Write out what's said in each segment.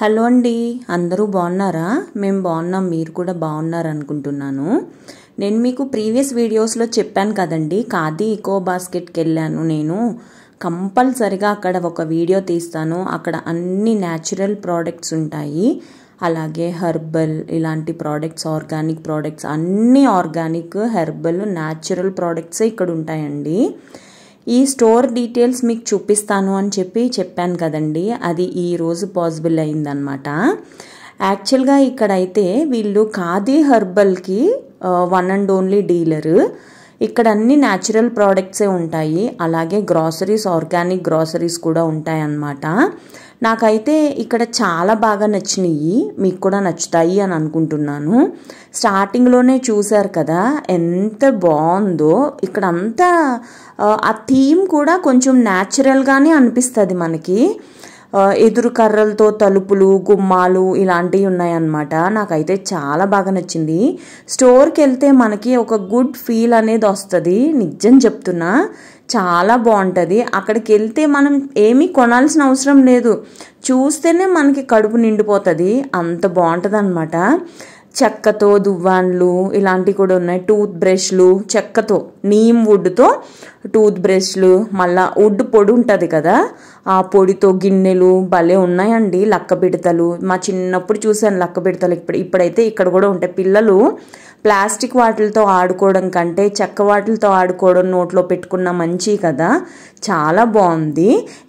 hello అండి అందరూ బాగున్నారా మేము బాగున్నాం మీరు కూడా బాగున్నారు అనుకుంటున్నాను నేను మీకు ప్రీవియస్ వీడియోస్లో చెప్పాను కదండి ఖాదీ ఇకో బాస్కెట్కి వెళ్ళాను నేను కంపల్సరిగా అక్కడ ఒక వీడియో తీస్తాను అక్కడ అన్ని న్యాచురల్ ప్రోడక్ట్స్ ఉంటాయి అలాగే హెర్బల్ ఇలాంటి ప్రోడక్ట్స్ ఆర్గానిక్ ప్రోడక్ట్స్ అన్ని ఆర్గానిక్ హెర్బల్ న్యాచురల్ ప్రోడక్ట్సే ఇక్కడ ఉంటాయండి ఈ స్టోర్ డీటెయిల్స్ మీకు చూపిస్తాను అని చెప్పి చెప్పాను కదండి అది ఈరోజు పాసిబుల్ అయిందనమాట యాక్చువల్గా ఇక్కడైతే వీళ్ళు ఖాదీ హెర్బల్కి వన్ అండ్ ఓన్లీ డీలరు ఇక్కడ అన్ని న్యాచురల్ ప్రోడక్ట్సే ఉంటాయి అలాగే గ్రాసరీస్ ఆర్గానిక్ గ్రాసరీస్ కూడా ఉంటాయన్నమాట నాకైతే ఇక్కడ చాలా బాగా నచ్చినాయి మీకు కూడా నచ్చుతాయి అని అనుకుంటున్నాను స్టార్టింగ్లోనే చూశారు కదా ఎంత బాగుందో ఇక్కడ అంతా ఆ థీమ్ కూడా కొంచెం న్యాచురల్గానే అనిపిస్తుంది మనకి ఎదురు కర్రలతో తలుపులు గుమ్మాలు ఇలాంటివి ఉన్నాయన్నమాట నాకైతే చాలా బాగా నచ్చింది స్టోర్కి వెళ్తే మనకి ఒక గుడ్ ఫీల్ అనేది వస్తుంది నిజం చెప్తున్నా చాలా బాగుంటుంది అక్కడికి వెళ్తే మనం ఏమీ కొనాల్సిన అవసరం లేదు చూస్తేనే మనకి కడుపు నిండిపోతుంది అంత బాగుంటుంది అనమాట చెక్కతో దువ్వాన్లు ఇలాంటివి కూడా ఉన్నాయి టూత్ బ్రష్లు చెక్కతో నీమ్ వుడ్తో టూత్ బ్రష్లు మళ్ళీ వుడ్ పొడి ఉంటుంది కదా ఆ పొడితో గిన్నెలు భలే ఉన్నాయండి లక్క బిడతలు మా చిన్నప్పుడు చూశాను లక్క బిడతలు ఇప్పుడు ఇప్పుడైతే ఇక్కడ కూడా ఉంటాయి పిల్లలు ప్లాస్టిక్ వాటిలతో ఆడుకోవడం కంటే చెక్క వాటిలతో ఆడుకోవడం నోట్లో పెట్టుకున్న మంచి కదా చాలా బాగుంది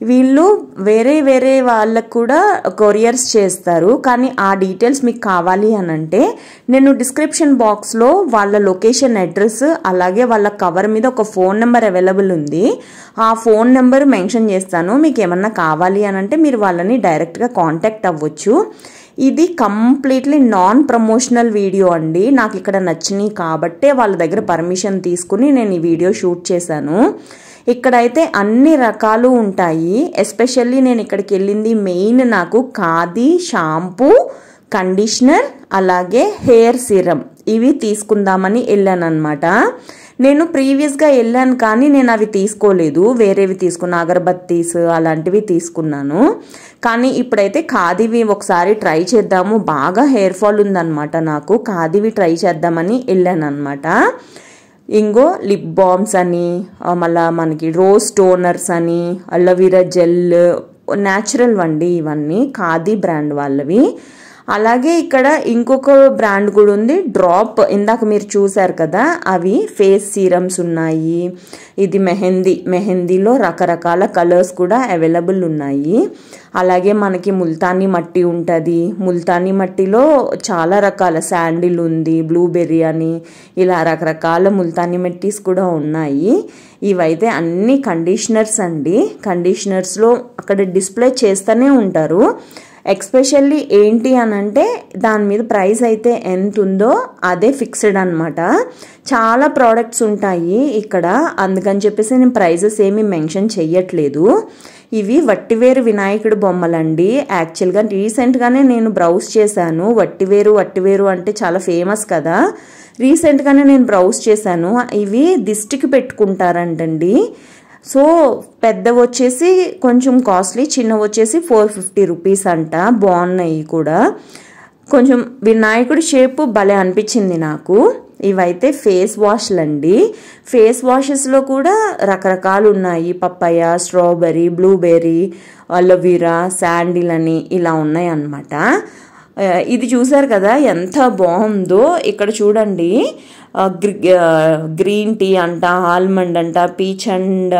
వీళ్ళు వేరే వేరే వాళ్ళకు కూడా కొరియర్స్ చేస్తారు కానీ ఆ డీటెయిల్స్ మీకు కావాలి అని అంటే నేను డిస్క్రిప్షన్ బాక్స్లో వాళ్ళ లొకేషన్ అడ్రస్ అలాగే వాళ్ళ కవర్ మీద ఒక ఫోన్ నెంబర్ అవైలబుల్ ఉంది ఆ ఫోన్ నెంబర్ మెన్షన్ చేస్తాను మీకు ఏమన్నా కావాలి అని అంటే మీరు వాళ్ళని డైరెక్ట్గా కాంటాక్ట్ అవ్వచ్చు ఇది కంప్లీట్లీ నాన్ ప్రమోషనల్ వీడియో అండి నాకు ఇక్కడ నచ్చినాయి కాబట్టే వాళ్ళ దగ్గర పర్మిషన్ తీసుకుని నేను ఈ వీడియో షూట్ చేశాను ఇక్కడైతే అన్ని రకాలు ఉంటాయి ఎస్పెషల్లీ నేను ఇక్కడికి వెళ్ళింది మెయిన్ నాకు ఖాదీ షాంపూ కండిషనర్ అలాగే హెయిర్ సిరమ్ ఇవి తీసుకుందామని వెళ్ళాను అనమాట నేను ప్రీవియస్గా వెళ్ళాను కానీ నేను అవి తీసుకోలేదు వేరేవి తీసుకున్న అగరబత్తీస్ అలాంటివి తీసుకున్నాను కానీ ఇప్పుడైతే ఖాదీవి ఒకసారి ట్రై చేద్దాము బాగా హెయిర్ ఫాల్ ఉందన్నమాట నాకు ఖాదీవి ట్రై చేద్దామని వెళ్ళాను అనమాట ఇంగో లిప్ బామ్స్ అని మళ్ళీ మనకి రోజ్ టోనర్స్ అని అల్లవీరా జెల్ న్యాచురల్ వండి ఇవన్నీ ఖాదీ బ్రాండ్ వాళ్ళవి అలాగే ఇక్కడ ఇంకొక బ్రాండ్ కూడా ఉంది డ్రాప్ ఇందాక మీరు చూసారు కదా అవి ఫేస్ సీరమ్స్ ఉన్నాయి ఇది మెహందీ మెహందీలో రకరకాల కలర్స్ కూడా అవైలబుల్ ఉన్నాయి అలాగే మనకి ముల్తానీ మట్టి ఉంటుంది ముల్తానీ మట్టిలో చాలా రకాల శాండిల్ ఉంది బ్లూబెర్రీ అని ఇలా రకరకాల ముల్తానీ మట్టిస్ కూడా ఉన్నాయి ఇవైతే అన్ని కండిషనర్స్ అండి కండిషనర్స్లో అక్కడ డిస్ప్లే చేస్తూనే ఉంటారు ఎక్స్పెషల్లీ ఏంటి అని అంటే దాని మీద ప్రైస్ అయితే ఎంత ఉందో అదే ఫిక్స్డ్ అనమాట చాలా ప్రోడక్ట్స్ ఉంటాయి ఇక్కడ అందుకని చెప్పేసి నేను ప్రైజెస్ ఏమి మెన్షన్ చెయ్యట్లేదు ఇవి వట్టివేరు వినాయకుడు బొమ్మలండి యాక్చువల్గా రీసెంట్గానే నేను బ్రౌజ్ చేశాను వట్టివేరు వట్టివేరు అంటే చాలా ఫేమస్ కదా రీసెంట్గానే నేను బ్రౌజ్ చేశాను ఇవి దిష్టికి పెట్టుకుంటారంటండి సో పెద్ద వచ్చేసి కొంచెం కాస్ట్లీ చిన్నవి వచ్చేసి ఫోర్ ఫిఫ్టీ రూపీస్ అంట బాగున్నాయి కూడా కొంచెం వినాయకుడి షేప్ భలే అనిపించింది నాకు ఇవైతే ఫేస్ వాష్లు అండి ఫేస్ వాషెస్లో కూడా రకరకాలు ఉన్నాయి papaya strawberry blueberry aloe vera sandal అని ఇలా ఉన్నాయి అన్నమాట ఇది చూసారు కదా ఎంత బాగుందో ఇక్కడ చూడండి గ్రీన్ టీ అంట ఆల్మండ్ అంట peach and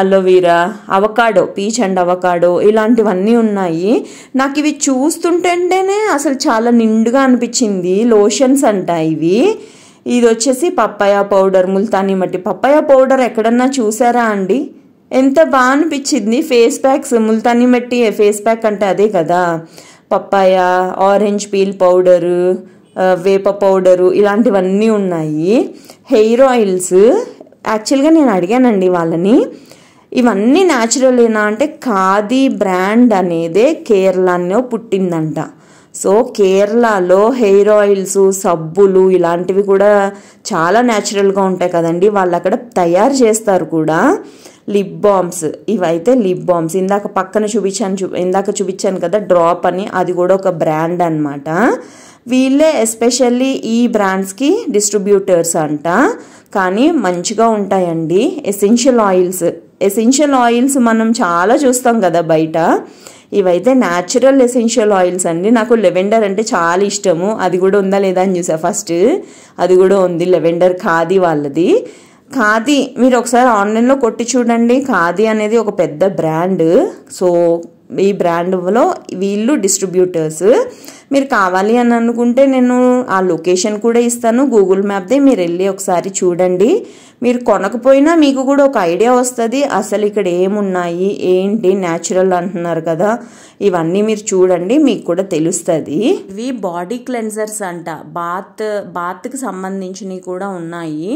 aloe vera avocado peach and avocado ఇలాంటివన్నీ ఉన్నాయి నాకు ఇవి చూస్తుంటేనే అసలు చాలా నిండుగా అనిపించింది లోషన్స్ అంట ఇవి ఇది వచ్చేసి పప్పాయ పౌడర్ ముల్తానీ మట్టి పప్పాయ పౌడర్ ఎక్కడన్నా చూసారా అండి ఎంత బాగా అనిపించింది ఫేస్ ప్యాక్స్ ముల్తానీ మట్టి ఫేస్ ప్యాక్ అంటే అదే కదా పప్పాయ ఆరెంజ్ పీల్ పౌడరు వేప పౌడరు ఇలాంటివన్నీ ఉన్నాయి హెయిర్ ఆయిల్స్ యాక్చువల్గా నేను అడిగానండి వాళ్ళని ఇవన్నీ న్యాచురలేనా అంటే ఖాదీ బ్రాండ్ అనేదే కేరళలో పుట్టిందంట సో కేరళలో హెయిర్ ఆయిల్స్ సబ్బులు ఇలాంటివి కూడా చాలా న్యాచురల్గా ఉంటాయి కదండి వాళ్ళు అక్కడ తయారు చేస్తారు కూడా లిప్ బామ్స్ ఇవైతే లిప్ బామ్స్ ఇందాక పక్కన చూపించాను చూ ఇందాక చూపించాను కదా డ్రాప్ అని అది కూడా ఒక బ్రాండ్ అనమాట వీళ్ళే ఎస్పెషల్లీ ఈ బ్రాండ్స్కి డిస్ట్రిబ్యూటర్స్ అంట కానీ మంచిగా ఉంటాయండి ఎసెన్షియల్ ఆయిల్స్ ఎసెన్షియల్ ఆయిల్స్ మనం చాలా చూస్తాం కదా బయట ఇవైతే న్యాచురల్ ఎసెన్షియల్ ఆయిల్స్ అండి నాకు లెవెండర్ అంటే చాలా ఇష్టము అది కూడా ఉందా లేదా అని చూసా ఫస్ట్ అది కూడా ఉంది లెవెండర్ ఖాదీ వాళ్ళది ఖాదీ మీరు ఒకసారి ఆన్లైన్లో కొట్టి చూడండి ఖాదీ అనేది ఒక పెద్ద బ్రాండ్ సో ఈ బ్రాండ్లో వీళ్ళు డిస్ట్రిబ్యూటర్స్ మీరు కావాలి అని అనుకుంటే నేను ఆ లొకేషన్ కూడా ఇస్తాను గూగుల్ మ్యాప్దే మీరు వెళ్ళి ఒకసారి చూడండి మీరు కొనకపోయినా మీకు కూడా ఒక ఐడియా వస్తుంది అసలు ఇక్కడ ఏమున్నాయి ఏంటి న్యాచురల్ అంటున్నారు కదా ఇవన్నీ మీరు చూడండి మీకు కూడా తెలుస్తుంది ఇవి బాడీ క్లెన్జర్స్ అంట బాత్ బాత్కి సంబంధించినవి కూడా ఉన్నాయి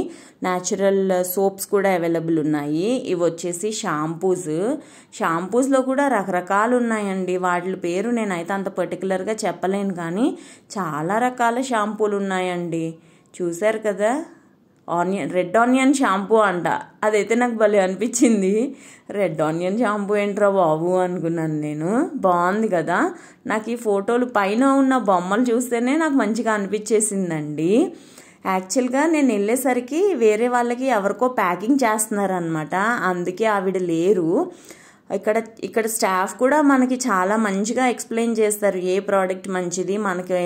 న్యాచురల్ సోప్స్ కూడా అవైలబుల్ ఉన్నాయి ఇవి వచ్చేసి షాంపూస్ షాంపూస్లో కూడా రకరకాలు ఉన్నాయండి వాటి పేరు నేనైతే అంత పర్టికులర్గా చెప్పలేను ఆన్లైన్ కానీ చాలా రకాల షాంపూలు ఉన్నాయండి చూశారు కదా ఆనియన్ రెడ్ ఆనియన్ షాంపూ అంట అదైతే నాకు భలే అనిపించింది రెడ్ ఆనియన్ షాంపూ ఏంట్రా బాబు అనుకున్నాను నేను బాగుంది కదా నాకు ఈ ఫోటోలు పైన ఉన్న బొమ్మలు చూస్తేనే నాకు మంచిగా అనిపించేసిందండి యాక్చువల్గా నేను వెళ్ళేసరికి వేరే వాళ్ళకి ఎవరికో ప్యాకింగ్ చేస్తున్నారనమాట అందుకే ఆవిడ లేరు ఇక్కడ ఇక్కడ స్టాఫ్ కూడా మనకి చాలా మంచిగా ఎక్స్ప్లెయిన్ చేస్తారు ఏ ప్రోడక్ట్ మంచిది మనకి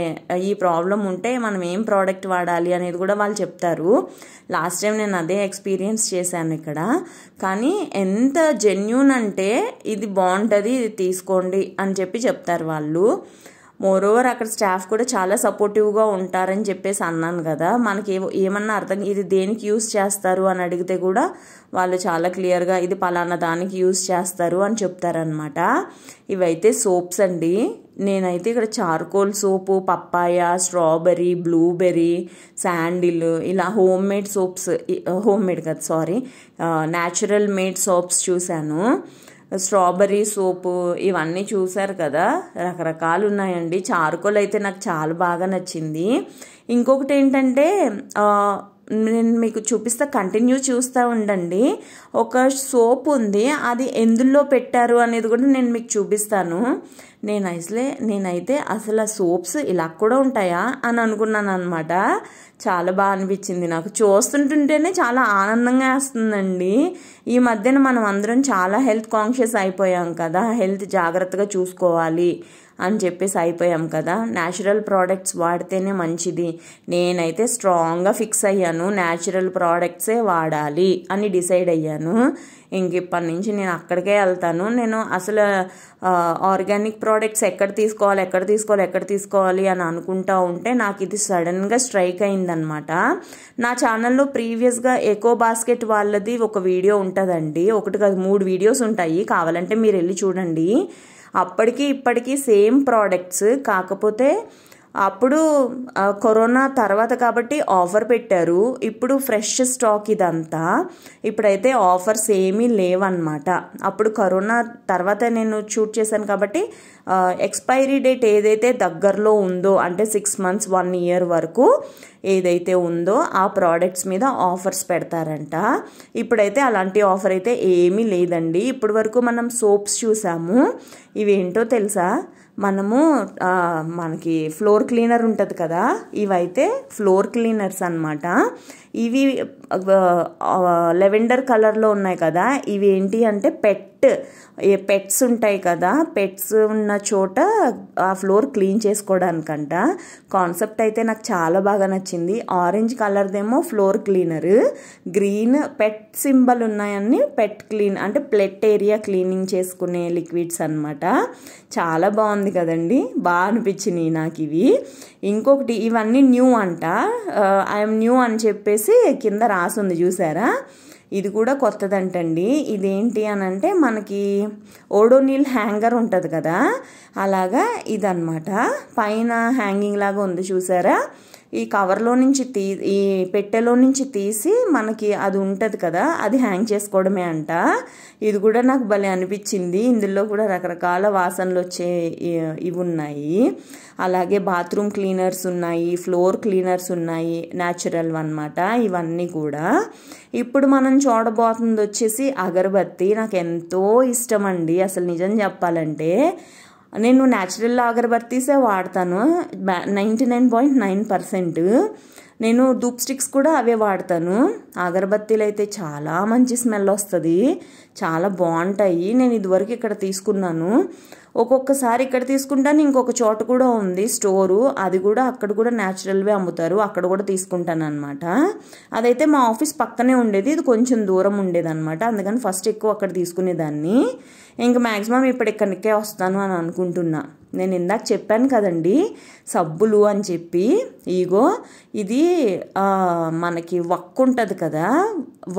ఈ ప్రాబ్లం ఉంటే మనం ఏం ప్రోడక్ట్ వాడాలి అనేది కూడా వాళ్ళు చెప్తారు లాస్ట్ టైం నేను అదే ఎక్స్పీరియన్స్ చేశాను ఇక్కడ కానీ ఎంత జెన్యున్ అంటే ఇది బాగుంటుంది ఇది తీసుకోండి అని చెప్పి చెప్తారు వాళ్ళు మోరోవర్ అక్కడ స్టాఫ్ కూడా చాలా సపోర్టివ్గా ఉంటారని చెప్పేసి అన్నాను కదా మనకి ఏమన్నా అర్థం ఇది దేనికి యూస్ చేస్తారు అని అడిగితే కూడా వాళ్ళు చాలా క్లియర్గా ఇది పలానా దానికి యూస్ చేస్తారు అని చెప్తారనమాట ఇవైతే సోప్స్ అండి నేనైతే ఇక్కడ charcoal soap papaya strawberry blueberry sandal ఇలా home made soaps home made కదా సారీ న్యాచురల్ మేడ్ సోప్స్ చూశాను స్ట్రాబెర్రీ సోపు ఇవన్నీ చూసారు కదా రకరకాలు ఉన్నాయండి చారుకోలు అయితే నాకు చాలా బాగా నచ్చింది ఇంకొకటి ఏంటంటే నేను మీకు చూపిస్తా కంటిన్యూ చూస్తూ ఉండండి ఒక సోప్ ఉంది అది ఎందులో పెట్టారు అనేది కూడా నేను మీకు చూపిస్తాను నేను అసలే నేనైతే అసలు సోప్స్ ఇలా కూడా ఉంటాయా అని అనుకున్నాను అనమాట చాలా బాగా అనిపించింది నాకు చూస్తుంటుంటేనే చాలా ఆనందంగా వేస్తుందండి ఈ మధ్యన మనం అందరం చాలా హెల్త్ కాన్షియస్ అయిపోయాం కదా హెల్త్ జాగ్రత్తగా చూసుకోవాలి అని చెప్పేసి అయిపోయాం కదా న్యాచురల్ ప్రోడక్ట్స్ వాడితేనే మంచిది నేనైతే స్ట్రాంగ్గా ఫిక్స్ అయ్యాను న్యాచురల్ ప్రోడక్ట్సే వాడాలి అని డిసైడ్ అయ్యాను ఇంక ఇప్పటి నుంచి నేను అక్కడికే వెళ్తాను నేను అసలు ఆర్గానిక్ ప్రోడక్ట్స్ ఎక్కడ తీసుకోవాలి ఎక్కడ తీసుకోవాలి ఎక్కడ తీసుకోవాలి అని అనుకుంటా ఉంటే నాకు ఇది సడన్గా స్ట్రైక్ అయిందనమాట నా ఛానల్లో ప్రీవియస్గా ఎకో బాస్కెట్ వాళ్ళది ఒక వీడియో ఉంటుందండి ఒకటి కాదు మూడు వీడియోస్ ఉంటాయి కావాలంటే మీరు వెళ్ళి చూడండి అప్పటికీ ఇప్పటికీ సేమ్ ప్రోడక్ట్స్ కాకపోతే అప్పుడు కరోనా తర్వాత కాబట్టి ఆఫర్ పెట్టారు ఇప్పుడు ఫ్రెష్ స్టాక్ ఇదంతా ఇప్పుడైతే ఆఫర్స్ ఏమీ లేవన్నమాట అప్పుడు కరోనా తర్వాత నేను షూట్ చేశాను కాబట్టి ఎక్స్పైరీ డేట్ ఏదైతే దగ్గరలో ఉందో అంటే సిక్స్ మంత్స్ వన్ ఇయర్ వరకు ఏదైతే ఉందో ఆ ప్రోడక్ట్స్ మీద ఆఫర్స్ పెడతారంట ఇప్పుడైతే అలాంటి ఆఫర్ అయితే ఏమీ లేదండి ఇప్పటి వరకు మనం సోప్స్ చూసాము ఇవేంటో తెలుసా మనము మనకి ఫ్లోర్ క్లీనర్ ఉంటుంది కదా ఇవైతే ఫ్లోర్ క్లీనర్స్ అనమాట ఇవి లెవెండర్ కలర్లో ఉన్నాయి కదా ఇవి ఏంటి అంటే పెట్ పెట్స్ ఉంటాయి కదా పెట్స్ ఉన్న చోట ఆ ఫ్లోర్ క్లీన్ చేసుకోవడానికంట కాన్సెప్ట్ అయితే నాకు చాలా బాగా నచ్చింది ఆరెంజ్ కలర్దేమో floor cleaner green pet symbol ఉన్నాయని పెట్ క్లీన్ అంటే ప్లెట్ ఏరియా క్లీనింగ్ చేసుకునే లిక్విడ్స్ అనమాట చాలా బాగుంది కదండి బాగా అనిపించినాయి నాకు ఇవి ఇంకొకటి ఇవన్నీ న్యూ అంట ఐఎమ్ న్యూ అని చెప్పేసి కింద రాసుంది చూసారా ఇది కూడా కొత్తదంటండి ఇదేంటి అని అంటే మనకి ఓడోనీల్ హ్యాంగర్ ఉంటుంది కదా అలాగా ఇదనమాట పైన హ్యాంగింగ్ లాగా ఉంది చూసారా ఈ కవర్లో నుంచి తీ ఈ పెట్టెలో నుంచి తీసి మనకి అది ఉంటుంది కదా అది హ్యాంగ్ చేసుకోవడమే అంట ఇది కూడా నాకు భలే అనిపించింది ఇందులో కూడా రకరకాల వాసనలు వచ్చే ఇవి ఉన్నాయి అలాగే బాత్రూమ్ క్లీనర్స్ ఉన్నాయి ఫ్లోర్ క్లీనర్స్ ఉన్నాయి న్యాచురల్ అనమాట ఇవన్నీ కూడా ఇప్పుడు మనం చూడబోతుంది వచ్చేసి అగరబత్తి నాకు ఎంతో ఇష్టం అండి అసలు నిజం చెప్పాలంటే నేను న్యాచురల్ అగరబత్తీసే వాడతాను ninety nine point nine percent నేను ధూప్ స్టిక్స్ కూడా అవే వాడతాను అగరబత్తీలు అయితే చాలా మంచి స్మెల్ వస్తుంది చాలా బాగుంటాయి నేను ఇదివరకు ఇక్కడ తీసుకున్నాను ఒక్కొక్కసారి ఇక్కడ తీసుకుంటాను ఇంకొక చోట కూడా ఉంది స్టోరు అది కూడా అక్కడ కూడా న్యాచురల్వే అమ్ముతారు అక్కడ కూడా తీసుకుంటాను అనమాట అదైతే మా ఆఫీస్ పక్కనే ఉండేది ఇది కొంచెం దూరం ఉండేది అనమాట అందుకని ఫస్ట్ ఎక్కువ అక్కడ తీసుకునేదాన్ని ఇంక మ్యాక్సిమం ఇప్పుడు ఇక్కడికే వస్తాను అని అనుకుంటున్నా నేను ఇందాక చెప్పాను కదండి సబ్బులు అని చెప్పి ఇగో ఇది మనకి వక్క ఉంటుంది కదా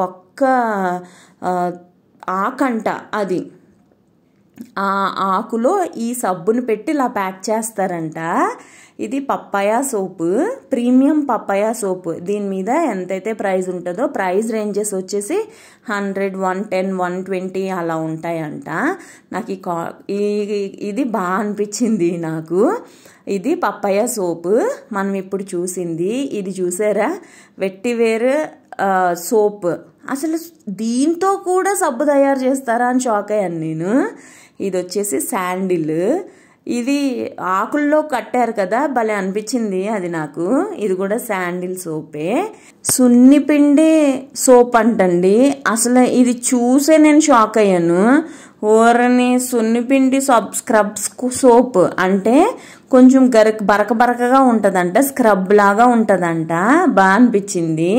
వక్క ఆకంట అది ఆ ఆకులో ఈ సబ్బును పెట్టి ఇలా ప్యాక్ చేస్తారంట ఇది papaya soap premium papaya soap దీని మీద ఎంతైతే ప్రైస్ ఉంటుందో ప్రైస్ రేంజెస్ వచ్చేసి hundred one ten one twenty అలా ఉంటాయంట నాకు ఈ కా ఇది బాగా అనిపించింది నాకు ఇది పప్పాయ సోపు మనం ఇప్పుడు చూసింది ఇది చూసారా వెట్టివేర్ సోప్ అసలు దీంతో కూడా సబ్బు తయారు చేస్తారా అని షాక్ అయ్యాను నేను ఇది వచ్చేసి శాండిల్ ఇది ఆకుల్లో కట్టారు కదా భలే అనిపించింది అది నాకు ఇది కూడా శాండిల్ సోపే సున్నిపిండి సోప్ అంటండి అసలు ఇది చూసే నేను షాక్ అయ్యాను ఓరని సున్నిపిండి సబ్ స్క్రబ్స్ సోప్ అంటే కొంచెం గరక బరక బరకగా ఉంటుందంట స్క్రబ్ లాగా ఉంటుందంట బాగా అనిపించింది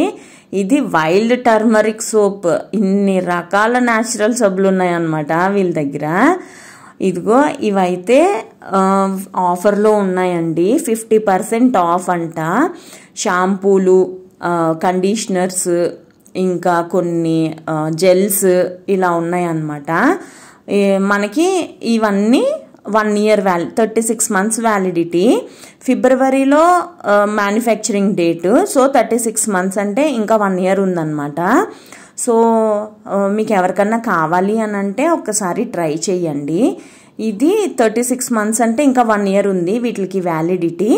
ఇది వైల్డ్ టర్మరిక్ సోప్ ఇన్ని రకాల న్యాచురల్ సబ్బులు ఉన్నాయన్నమాట వీళ్ళ దగ్గర ఇదిగో ఇవైతే ఆఫర్లో ఉన్నాయండి ఫిఫ్టీ పర్సెంట్ ఆఫ్ అంట షాంపూలు కండిషనర్స్ ఇంకా కొన్ని జెల్స్ ఇలా ఉన్నాయన్నమాట మనకి ఇవన్నీ వన్ ఇయర్ వ్యాలి థర్టీ సిక్స్ మంత్స్ వ్యాలిడిటీ ఫిబ్రవరిలో manufacturing date so thirty six months అంటే ఇంకా వన్ ఇయర్ ఉందన్నమాట సో uh, మీకు ఎవరికన్నా కావాలి అని అంటే ఒకసారి ట్రై చేయండి ఇది థర్టీ సిక్స్ మంత్స్ అంటే ఇంకా వన్ ఇయర్ ఉంది వీటికి వ్యాలిడిటీ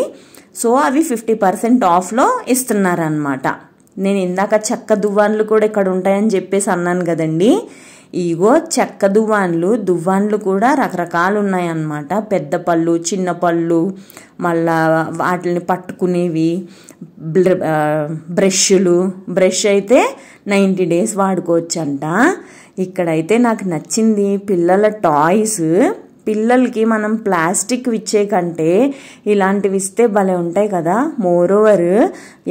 సో అవి ఫిఫ్టీ పర్సెంట్ ఆఫ్లో ఇస్తున్నారనమాట నేను ఇందాక చెక్క దువ్వాన్లు కూడా ఇక్కడ ఉంటాయని చెప్పేసి అన్నాను కదండి ఇగో చెక్క దువ్వాన్లు దువ్వాన్లు కూడా రకరకాలు ఉన్నాయన్నమాట పెద్ద పళ్ళు చిన్న పళ్ళు మళ్ళా వాటిని పట్టుకునేవి బ్రష్లు బ్రష్ అయితే నైంటీ డేస్ వాడుకోవచ్చంట ఇక్కడైతే నాకు నచ్చింది పిల్లల టాయ్స్ పిల్లలకి మనం ప్లాస్టిక్ ఇచ్చే కంటే ఇలాంటివి ఇస్తే భలే ఉంటాయి కదా మోరోవర్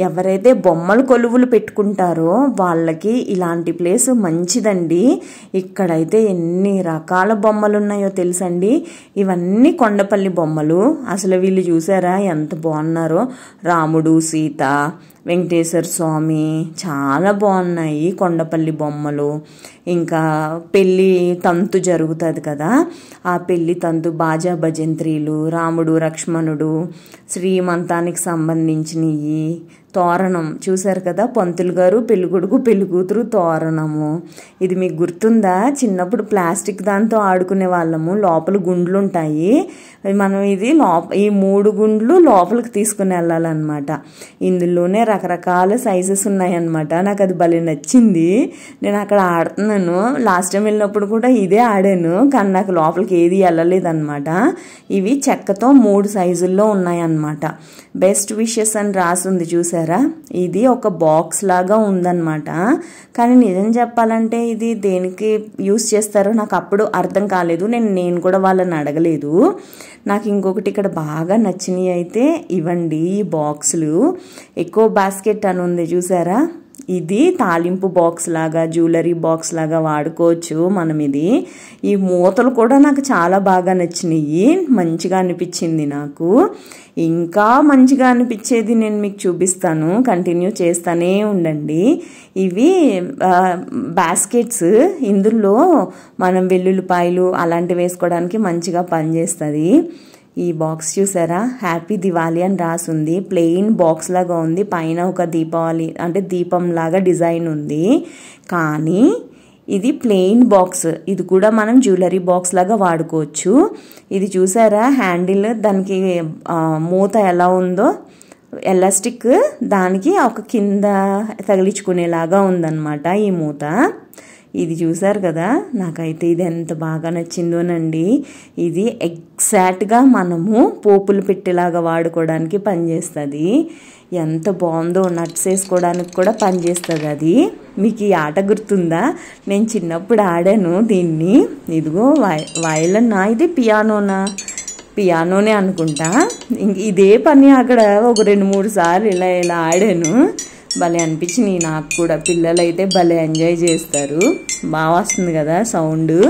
ఎవరైతే బొమ్మలు కొలువులు పెట్టుకుంటారో వాళ్ళకి ఇలాంటి ప్లేస్ మంచిదండి ఇక్కడైతే ఎన్ని రకాల బొమ్మలు ఉన్నాయో తెలుసండి ఇవన్నీ కొండపల్లి బొమ్మలు అసలు వీళ్ళు చూసారా ఎంత బాగున్నారో రాముడు సీత వెంకటేశ్వర స్వామి చాలా బాగున్నాయి కొండపల్లి బొమ్మలు ఇంకా పెళ్ళి తంతు జరుగుతుంది కదా ఆ పెళ్ళి తంతు బాజా భజంత్రీలు రాముడు లక్ష్మణుడు శ్రీమంతానికి సంబంధించినవి తోరణం చూశారు కదా పంతులు గారు పెళ్ళికొడుకు పెళ్ళికూతురు తోరణము ఇది మీకు గుర్తుందా చిన్నప్పుడు ప్లాస్టిక్ దాంతో ఆడుకునే వాళ్ళము లోపల గుండ్లు ఉంటాయి మనం ఇది లోప ఈ మూడు గుండ్లు లోపలికి తీసుకుని వెళ్ళాలన్నమాట ఇందులోనే రకరకాల సైజెస్ ఉన్నాయన్నమాట నాకు అది భలే నచ్చింది నేను అక్కడ ఆడుతున్నాను లాస్ట్ టైం వెళ్ళినప్పుడు కూడా ఇదే ఆడాను కానీ నాకు లోపలికి ఏది వెళ్ళలేదన్నమాట ఇవి చెక్కతో మూడు సైజుల్లో ఉన్నాయన్నమాట బెస్ట్ విషెస్ అని రాసింది చూసారు చూసారా ఇది ఒక బాక్స్ లాగా ఉందన్నమాట కానీ నిజం చెప్పాలంటే ఇది దేనికి యూస్ చేస్తారో నాకు అప్పుడు అర్థం కాలేదు నేను నేను కూడా వాళ్ళని అడగలేదు నాకు ఇంకొకటి ఇక్కడ బాగా నచ్చినవి అయితే ఇవ్వండి ఈ బాక్సులు ఎక్కువ బాస్కెట్ అని ఉంది చూసారా ఇది తాలింపు బాక్స్ లాగా జ్యువెలరీ బాక్స్ లాగా వాడుకోవచ్చు మనం ఇది ఈ మూతలు కూడా నాకు చాలా బాగా నచ్చినాయి మంచిగా అనిపించింది నాకు ఇంకా మంచిగా అనిపించేది నేను మీకు చూపిస్తాను కంటిన్యూ చేస్తానే ఉండండి ఇవి బాస్కెట్స్ ఇందులో మనం వెల్లుల్లిపాయలు అలాంటివి వేసుకోవడానికి మంచిగా పనిచేస్తుంది ఈ బాక్స్ చూసారా హ్యాపీ దివాలి అని రాసుంది ప్లెయిన్ బాక్స్ లాగా ఉంది పైన ఒక దీపావళి అంటే దీపం లాగా డిజైన్ ఉంది కానీ ఇది ప్లెయిన్ బాక్స్ ఇది కూడా మనం జ్యువెలరీ బాక్స్ లాగా వాడుకోవచ్చు ఇది చూసారా హ్యాండిల్ దానికి మూత ఎలా ఉందో ఎలాస్టిక్ దానికి ఒక కింద తగిలించుకునేలాగా ఉందన్నమాట ఈ మూత ఇది చూసారు కదా నాకైతే ఇది ఎంత బాగా నచ్చిందోనండి ఇది ఎగ్జాక్ట్గా మనము పోపులు పెట్టేలాగా వాడుకోవడానికి పనిచేస్తుంది ఎంత బాగుందో నట్స్ వేసుకోవడానికి కూడా పనిచేస్తుంది అది మీకు ఈ ఆట గుర్తుందా నేను చిన్నప్పుడు ఆడాను దీన్ని ఇదిగో వయలన్నా ఇది పియానోనా పియానోనే అనుకుంటా ఇంక ఇదే పని అక్కడ ఒక రెండు మూడు సార్లు ఇలా ఇలా ఆడాను భలే అనిపించింది నాకు కూడా పిల్లలు అయితే భలే ఎంజాయ్ చేస్తారు బాగా వస్తుంది కదా సౌండ్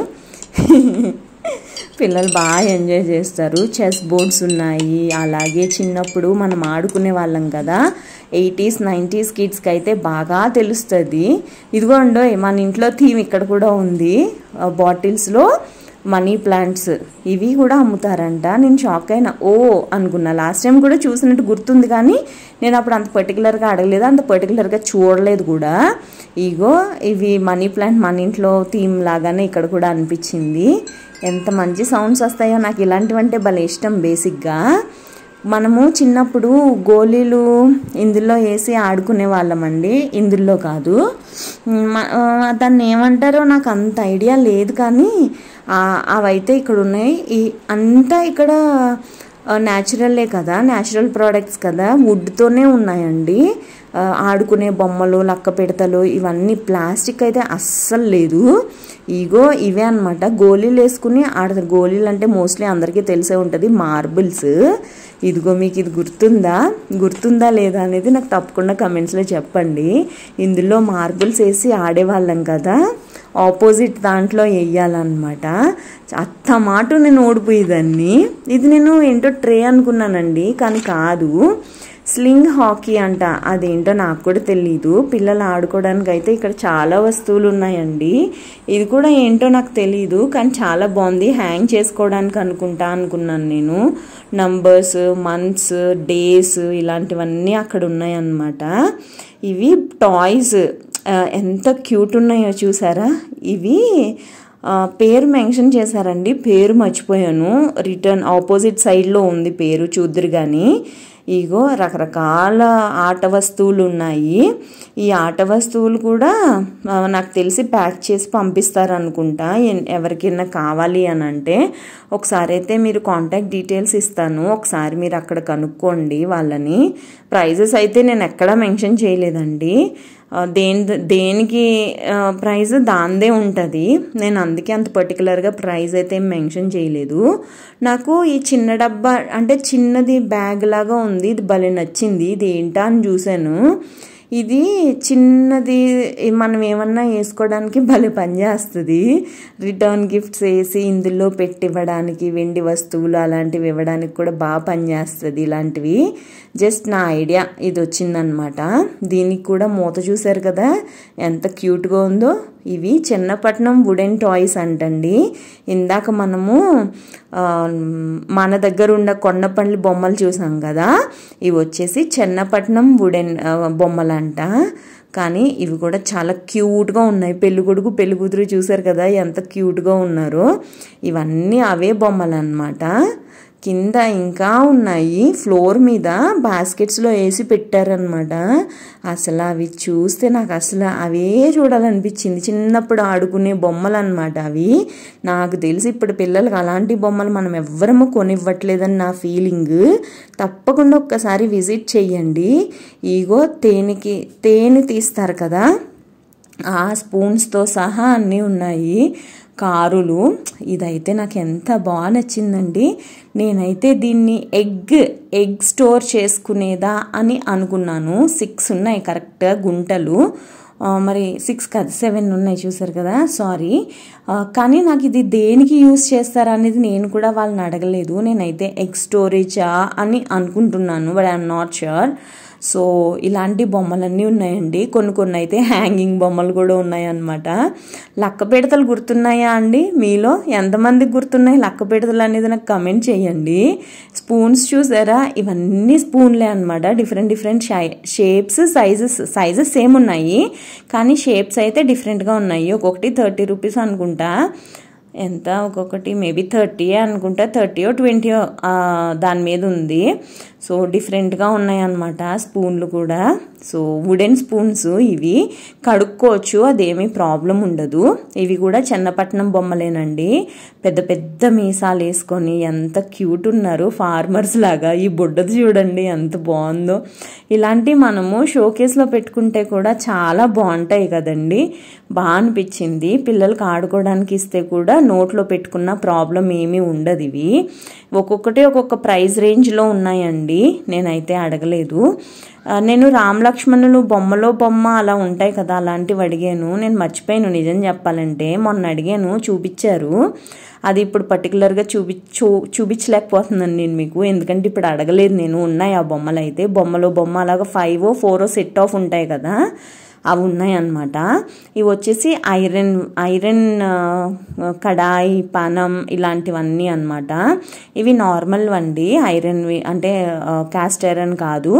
పిల్లలు బాగా ఎంజాయ్ చేస్తారు చెస్ బోర్డ్స్ ఉన్నాయి అలాగే చిన్నప్పుడు మనం ఆడుకునే వాళ్ళం కదా ఎయిటీస్ నైంటీస్ కిడ్స్కి అయితే బాగా తెలుస్తుంది ఇదిగోండో మన ఇంట్లో థీమ్ ఇక్కడ కూడా ఉంది బాటిల్స్లో మనీ ప్లాంట్స్ ఇవి కూడా అమ్ముతారంట నేను షాక్ అయినా ఓ అనుకున్నా లాస్ట్ టైం కూడా చూసినట్టు గుర్తుంది కానీ నేను అప్పుడు అంత పర్టికులర్గా అడగలేదు అంత పర్టికులర్గా చూడలేదు కూడా ఇగో ఇవి మనీ ప్లాంట్ మన ఇంట్లో థీమ్ లాగానే ఇక్కడ కూడా అనిపించింది ఎంత మంచి సౌండ్స్ వస్తాయో నాకు ఇలాంటివంటే భలే ఇష్టం బేసిక్గా మనము చిన్నప్పుడు గోళీలు ఇందులో వేసి ఆడుకునే వాళ్ళమండి ఇందులో కాదు దాన్ని ఏమంటారో నాకు అంత ఐడియా లేదు కానీ అవైతే ఇక్కడ ఉన్నాయి ఈ అంతా ఇక్కడ న్యాచురల్లే కదా న్యాచురల్ ప్రోడక్ట్స్ కదా వుడ్తోనే ఉన్నాయండి ఆడుకునే బొమ్మలు లక్క పిడతలు ఇవన్నీ ప్లాస్టిక్ అయితే అస్సలు లేదు ఇగో ఇవే అనమాట గోళీలు వేసుకుని ఆడతారు గోళీలు అంటే మోస్ట్లీ అందరికీ తెలిసే ఉంటుంది మార్బుల్స్ ఇదిగో మీకు ఇది గుర్తుందా గుర్తుందా లేదా అనేది నాకు తప్పకుండా కమెంట్స్లో చెప్పండి ఇందులో మార్బుల్స్ వేసి ఆడేవాళ్ళం కదా ఆపోజిట్ దాంట్లో వేయాలన్నమాట అత్త మాట నేను ఓడిపోయేదాన్ని ఇది నేను ఏంటో ట్రే అనుకున్నానండి కానీ కాదు స్లింగ్ హాకీ అంట అదేంటో నాకు కూడా తెలియదు పిల్లలు ఆడుకోవడానికి అయితే ఇక్కడ చాలా వస్తువులు ఉన్నాయండి ఇది కూడా ఏంటో నాకు తెలియదు కానీ చాలా బాగుంది హ్యాంగ్ చేసుకోవడానికి అనుకుంటా అనుకున్నాను నేను నంబర్స్ మంత్స్ డేస్ ఇలాంటివన్నీ అక్కడ ఉన్నాయన్నమాట ఇవి టాయ్స్ ఎంత క్యూట్ ఉన్నాయో చూసారా ఇవి పేరు మెన్షన్ చేశారండి పేరు మర్చిపోయాను రిటర్న్ ఆపోజిట్ సైడ్లో ఉంది పేరు చూద్దరు కానీ ఇగో రకరకాల ఆట వస్తువులు ఉన్నాయి ఈ ఆట వస్తువులు కూడా నాకు తెలిసి ప్యాక్ చేసి పంపిస్తారనుకుంటా ఎవరికైనా కావాలి అని అంటే ఒకసారి అయితే మీరు కాంటాక్ట్ డీటెయిల్స్ ఇస్తాను ఒకసారి మీరు అక్కడ కనుక్కోండి వాళ్ళని ప్రైజెస్ అయితే నేను ఎక్కడా మెన్షన్ చేయలేదండి దేని దేనికి ప్రైస్ దాందే ఉంటుంది నేను అందుకే అంత పర్టికులర్గా ప్రైస్ అయితే మెన్షన్ చేయలేదు నాకు ఈ చిన్న డబ్బా అంటే చిన్నది బ్యాగ్ లాగా ఉంది ఇది భలే నచ్చింది ఇది ఏంటా అని చూశాను ఇది చిన్నది మనం ఏమన్నా వేసుకోవడానికి భలే పనిచేస్తుంది రిటర్న్ గిఫ్ట్స్ వేసి ఇందులో పెట్టివ్వడానికి వెండి వస్తువులు అలాంటివి ఇవ్వడానికి కూడా బాగా పనిచేస్తుంది ఇలాంటివి జస్ట్ నా ఐడియా ఇది వచ్చిందనమాట దీనికి కూడా మూత చూశారు కదా ఎంత క్యూట్గా ఉందో ఇవి చిన్నపట్నం వుడెన్ టాయ్స్ అంటండి ఇందాక మనము మన దగ్గర ఉన్న కొండ పండ్లు బొమ్మలు చూసాం కదా ఇవి వచ్చేసి చిన్నపట్నం వుడెన్ బొమ్మలు అంట కానీ ఇవి కూడా చాలా క్యూట్గా ఉన్నాయి పెళ్ళికొడుకు పెళ్ళికూతురు చూసారు కదా ఎంత క్యూట్గా ఉన్నారో ఇవన్నీ అవే బొమ్మలు అన్నమాట కింద ఇంకా ఉన్నాయి ఫ్లోర్ మీద బాస్కెట్స్లో వేసి పెట్టారనమాట అసలు అవి చూస్తే నాకు అసలు అవే చూడాలనిపించింది చిన్నప్పుడు ఆడుకునే బొమ్మలు అనమాట అవి నాకు తెలిసి ఇప్పుడు పిల్లలకు అలాంటి బొమ్మలు మనం ఎవ్వరము కొనివ్వట్లేదని నా ఫీలింగ్ తప్పకుండా ఒక్కసారి విజిట్ చెయ్యండి ఇగో తేనెకి తేనె తీస్తారు కదా ఆ స్పూన్స్తో సహా అన్నీ ఉన్నాయి కారులు ఇదైతే నాకు ఎంత బాగా నచ్చిందండి నేనైతే దీన్ని ఎగ్ ఎగ్ స్టోర్ చేసుకునేదా అని అనుకున్నాను సిక్స్ ఉన్నాయి కరెక్ట్ గుంటలు మరి సిక్స్ కాదు సెవెన్ ఉన్నాయి చూసారు కదా సారీ కానీ నాకు ఇది దేనికి యూస్ చేస్తారనేది నేను కూడా వాళ్ళని అడగలేదు నేనైతే ఎగ్ స్టోరేజా అని అనుకుంటున్నాను but I'm not sure so ఇలాంటి బొమ్మలన్నీ ఉన్నాయండి కొన్ని కొన్ని అయితే హ్యాంగింగ్ బొమ్మలు కూడా ఉన్నాయన్నమాట లక్క పీడతలు గుర్తున్నాయా అండి మీలో ఎంతమందికి గుర్తున్నాయి లక్క పీడతలు అనేది నాకు కమెంట్ చేయండి స్పూన్స్ చూసారా ఇవన్నీ స్పూన్లే అనమాట different different shapes sizes sizes same ఉన్నాయి కానీ షేప్స్ అయితే డిఫరెంట్గా ఉన్నాయి ఒక్కొక్కటి థర్టీ రూపీస్ అనుకుంటా ఎంత ఒక్కొక్కటి మేబీ థర్టీ అనుకుంటా థర్టీ ట్వంటీ దాని మీద ఉంది సో డిఫరెంట్గా ఉన్నాయన్నమాట స్పూన్లు కూడా సో వుడెన్ స్పూన్స్ ఇవి కడుక్కోవచ్చు అదేమీ ప్రాబ్లం ఉండదు ఇవి కూడా చిన్నపట్నం బొమ్మలేనండి పెద్ద పెద్ద మీసాలు వేసుకొని ఎంత క్యూట్ ఉన్నారు ఫార్మర్స్ లాగా ఈ బుడ్డది చూడండి ఎంత బాగుందో ఇలాంటి మనము షోకేస్లో పెట్టుకుంటే కూడా చాలా బాగుంటాయి కదండి బాగా అనిపించింది పిల్లలకి ఆడుకోవడానికి ఇస్తే కూడా నోట్లో పెట్టుకున్న ప్రాబ్లం ఏమీ ఉండదు ఇవి ఒక్కొక్కటి ఒక్కొక్క ప్రైస్ రేంజ్లో ఉన్నాయండి నేనైతే అడగలేదు నేను రామ్ లక్ష్మణులు బొమ్మలో బొమ్మ అలా ఉంటాయి కదా అలాంటివి అడిగాను నేను మర్చిపోయాను నిజం చెప్పాలంటే మొన్న అడిగాను చూపించారు అది ఇప్పుడు పర్టికులర్గా చూపి చూ చూపించలేకపోతున్నాను నేను మీకు ఎందుకంటే ఇప్పుడు అడగలేదు నేను ఉన్నాయి ఆ బొమ్మలు అయితే బొమ్మలో బొమ్మ అలాగ ఫైవ్ ఫోరో సెట్ ఆఫ్ ఉంటాయి కదా అవి ఉన్నాయన్నమాట ఇవి వచ్చేసి ఐరన్ ఐరన్ కడాయి పానం ఇలాంటివన్నీ అనమాట ఇవి నార్మల్ వండి ఐరన్ అంటే క్యాస్ట్ ఐరన్ కాదు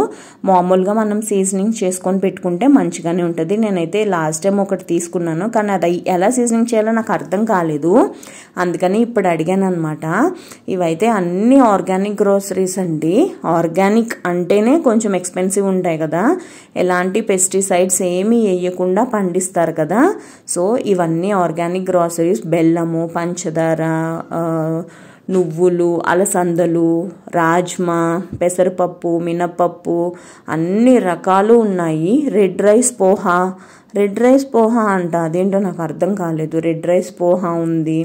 మామూలుగా మనం సీజనింగ్ చేసుకొని పెట్టుకుంటే మంచిగానే ఉంటుంది నేనైతే లాస్ట్ టైం ఒకటి తీసుకున్నాను కానీ అది ఎలా సీజనింగ్ చేయాలో నాకు అర్థం కాలేదు అందుకని ఇప్పుడు అడిగాను అనమాట ఇవైతే అన్ని ఆర్గానిక్ గ్రోసరీస్ అండి ఆర్గానిక్ అంటేనే కొంచెం ఎక్స్పెన్సివ్ ఉంటాయి కదా ఎలాంటి పెస్టిసైడ్స్ ఏమి ఏమీ వేయకుండా పండిస్తారు కదా సో ఇవన్నీ ఆర్గానిక్ గ్రాసరీస్ బెల్లము పంచదార నువ్వులు అలసందలు రాజ్మా పెసరపప్పు మినపప్పు అన్ని రకాలు ఉన్నాయి red rice poha red rice poha అంట అదేంటో నాకు అర్థం కాలేదు రెడ్ రైస్ పోహా ఉంది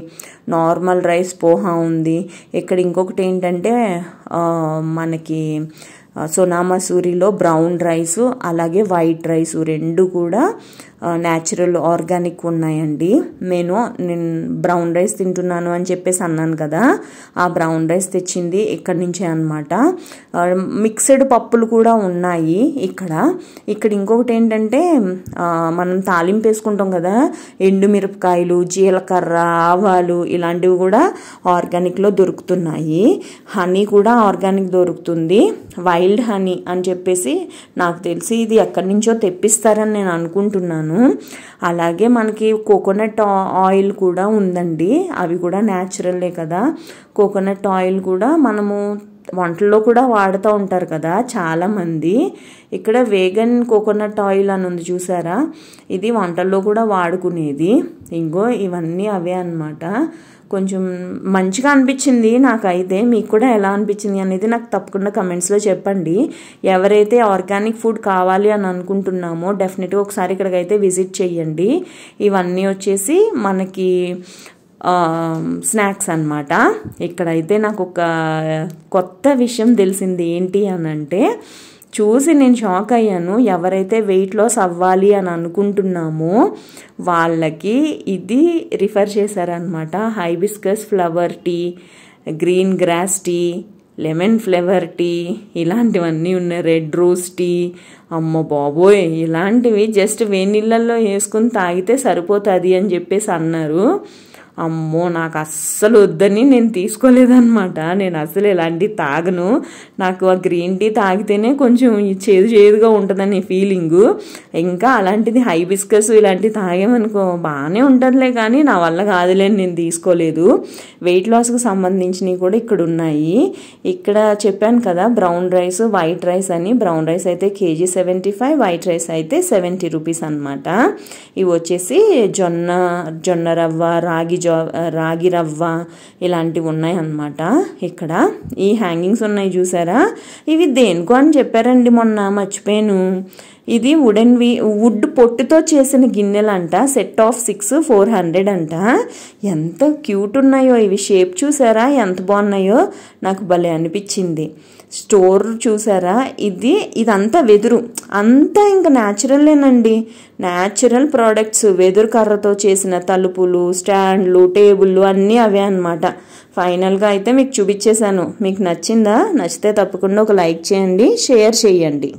నార్మల్ రైస్ పోహా ఉంది ఇక్కడ ఇంకొకటి ఏంటంటే మనకి మసూరిలో బ్రౌన్ రైస్ అలాగే వైట్ రైస్ రెండు కూడా న్యాచురల్ ఆర్గానిక్ ఉన్నాయండి నేను నేను బ్రౌన్ రైస్ తింటున్నాను అని చెప్పేసి అన్నాను కదా ఆ బ్రౌన్ రైస్ తెచ్చింది ఇక్కడి నుంచే అనమాట మిక్స్డ్ పప్పులు కూడా ఉన్నాయి ఇక్కడ ఇక్కడ ఇంకొకటి ఏంటంటే మనం తాలింపు వేసుకుంటాం కదా ఎండుమిరపకాయలు జీలకర్ర ఆవాలు ఇలాంటివి కూడా ఆర్గానిక్లో దొరుకుతున్నాయి హనీ కూడా ఆర్గానిక్ దొరుకుతుంది వైట్ వైల్డ్ హనీ అని చెప్పేసి నాకు తెలిసి ఇది ఎక్కడి నుంచో తెప్పిస్తారని నేను అనుకుంటున్నాను అలాగే మనకి కోకోనట్ ఆయిల్ కూడా ఉందండి అవి కూడా న్యాచురల్లే కదా కోకోనట్ ఆయిల్ కూడా మనము వంటల్లో కూడా వాడుతూ ఉంటారు కదా చాలామంది ఇక్కడ వేగన్ కోకోనట్ ఆయిల్ అని ఉంది చూసారా ఇది వంటల్లో కూడా వాడుకునేది ఇంకో ఇవన్నీ అవే అనమాట కొంచెం మంచిగా అనిపించింది నాకైతే మీకు కూడా ఎలా అనిపించింది అనేది నాకు తప్పకుండా కమెంట్స్లో చెప్పండి ఎవరైతే ఆర్గానిక్ ఫుడ్ కావాలి అని అనుకుంటున్నామో డెఫినెట్గా ఒకసారి ఇక్కడికైతే విజిట్ చేయండి ఇవన్నీ వచ్చేసి మనకి స్నాక్స్ అనమాట ఇక్కడైతే నాకు ఒక కొత్త విషయం తెలిసింది ఏంటి అని అంటే చూసి నేను షాక్ అయ్యాను ఎవరైతే వెయిట్ లాస్ అవ్వాలి అని అనుకుంటున్నామో వాళ్ళకి ఇది రిఫర్ చేశారనమాట hibiscus flower tea green grass tea lemon flavour tea ఇలాంటివన్నీ ఉన్నాయి రెడ్ రోజ్ టీ అమ్మ బాబోయ్ ఇలాంటివి జస్ట్ వేనిళ్ళల్లో వేసుకుని తాగితే సరిపోతుంది అని చెప్పేసి అన్నారు అమ్మో నాకు అస్సలు వద్దని నేను తీసుకోలేదన్నమాట నేను అసలు ఇలాంటివి తాగను నాకు ఆ గ్రీన్ టీ తాగితేనే కొంచెం చేదు చేదుగా ఉంటుందని ఫీలింగు ఇంకా అలాంటిది హై బిస్కస్ ఇలాంటివి తాగేమనుకో బాగానే ఉంటుందిలే కానీ నా వల్ల కాదులే నేను తీసుకోలేదు వెయిట్ లాస్కి సంబంధించినవి కూడా ఇక్కడ ఉన్నాయి ఇక్కడ చెప్పాను కదా బ్రౌన్ రైస్ వైట్ రైస్ అని బ్రౌన్ రైస్ అయితే KG seventy five white rice అయితే సెవెంటీ రూపీస్ అనమాట ఇవి వచ్చేసి జొన్న జొన్న రవ్వ రాగి జా రాగి రవ్వ ఇలాంటివి ఉన్నాయన్నమాట ఇక్కడ ఈ హ్యాంగింగ్స్ ఉన్నాయి చూసారా ఇవి దేనికో అని చెప్పారండి మొన్న మర్చిపోయాను ఇది వుడెన్ వి వుడ్ పొట్టుతో చేసిన గిన్నెలంట set of six four hundred అంట ఎంత క్యూట్ ఉన్నాయో ఇవి షేప్ చూసారా ఎంత బాగున్నాయో నాకు భలే అనిపించింది స్టోర్ చూసారా ఇది ఇదంతా వెదురు అంతా ఇంకా న్యాచురలేనండి న్యాచురల్ ప్రోడక్ట్స్ వెదురు కర్రతో చేసిన తలుపులు స్టాండ్లు టేబుల్లు అన్నీ అవే అనమాట ఫైనల్గా అయితే మీకు చూపించేశాను మీకు నచ్చిందా నచ్చితే తప్పకుండా ఒక లైక్ చేయండి షేర్ చేయండి